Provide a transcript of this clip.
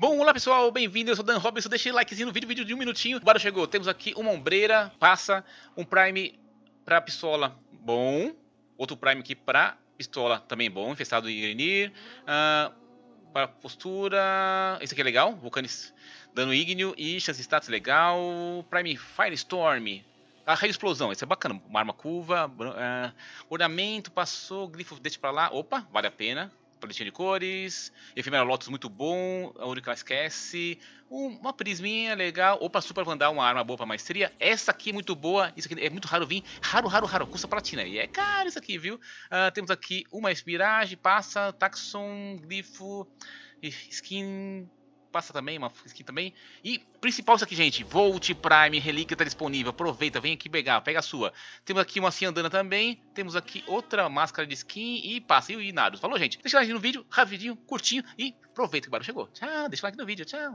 Bom, olá pessoal, bem-vindo, eu sou Dan Robinson, deixei likezinho no vídeo, vídeo de um minutinho. O barulho chegou, temos aqui uma ombreira, passa, um prime pra pistola, bom. Outro prime aqui pra pistola, também bom, infestado em Grenir. Uh, ah, para postura, esse aqui é legal, Vulcanis dano ígneo e chance status legal. Prime Firestorm, a ah, raio de explosão, isso é bacana, uma arma curva, uh, ornamento, passou, glifo, deixa pra lá, opa, vale a pena paletinha de cores, Efemera Lotus muito bom, a única ela esquece, uma prisminha legal, ou pra Super Vandal, uma arma boa pra maestria, essa aqui é muito boa, isso aqui é muito raro vir, raro, raro, raro, custa platina, e é caro isso aqui, viu? Uh, temos aqui uma espiragem, Passa, Taxon, Glifo, Skin, passa também, uma skin também. E principal isso aqui, gente, Volt Prime, relíquia tá disponível, aproveita, vem aqui pegar, pega a sua. Temos aqui uma Ciandana também, temos aqui outra máscara de skin e passa, e Inados. Falou, gente? Deixa o like no vídeo, rapidinho, curtinho e aproveita que o barulho chegou. Tchau, deixa o like no vídeo, tchau.